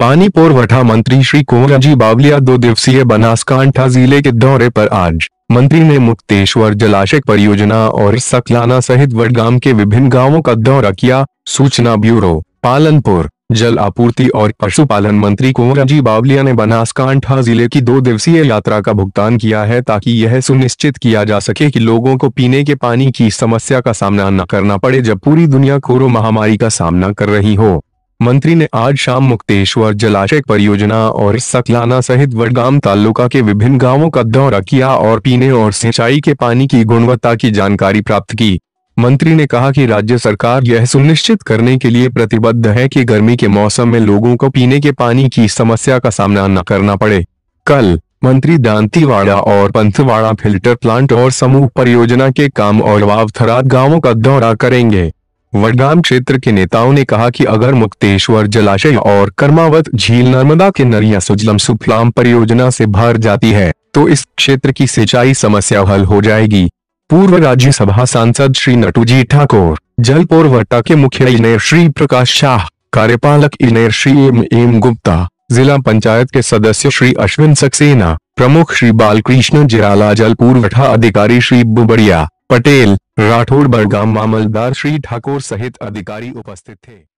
पानी पोरवठा मंत्री श्री कुंवरजी बावलिया दो दिवसीय बनासकांठा जिले के दौरे पर आज मंत्री ने मुक्तेश्वर जलाशय परियोजना और सकलाना सहित वडगाम के विभिन्न गांवों का दौरा किया सूचना ब्यूरो पालनपुर जल आपूर्ति और पशुपालन मंत्री कुंवरजी बावलिया ने बनासकांठा जिले की दो दिवसीय यात्रा का भुगतान किया है ताकि यह सुनिश्चित किया जा सके की लोगों को पीने के पानी की समस्या का सामना न करना पड़े जब पूरी दुनिया कोरो महामारी का सामना कर रही हो मंत्री ने आज शाम मुक्तेश्वर जलाशय परियोजना और सकलाना सहित वडगाम तालुका के विभिन्न गांवों का दौरा किया और पीने और सिंचाई के पानी की गुणवत्ता की जानकारी प्राप्त की मंत्री ने कहा कि राज्य सरकार यह सुनिश्चित करने के लिए प्रतिबद्ध है कि गर्मी के मौसम में लोगों को पीने के पानी की समस्या का सामना न करना पड़े कल मंत्री दांतीवाड़ा और पंथवाड़ा फिल्टर प्लांट और समूह परियोजना के काम और वावथराद गाँवों का दौरा करेंगे वडगाम क्षेत्र के नेताओं ने कहा कि अगर मुक्तेश्वर जलाशय और कर्मावत झील नर्मदा के नरिया सुजलम सुफलाम परियोजना से भर जाती है तो इस क्षेत्र की सिंचाई समस्या हल हो जाएगी पूर्व राज्यसभा सांसद श्री नटूजी ठाकुर जल पोरवटा के मुख्य इंजीनियर श्री प्रकाश शाह कार्यपालक engineer Shri M M Gupta जिला पंचायत के सदस्य श्री अश्विन सक्सेना प्रमुख श्री बालकृष्ण जिराला जल पुरवठा अधिकारी श्री बुबड़िया पटेल राठौड़ बड़गाम मामलदार श्री ठाकुर सहित अधिकारी उपस्थित थे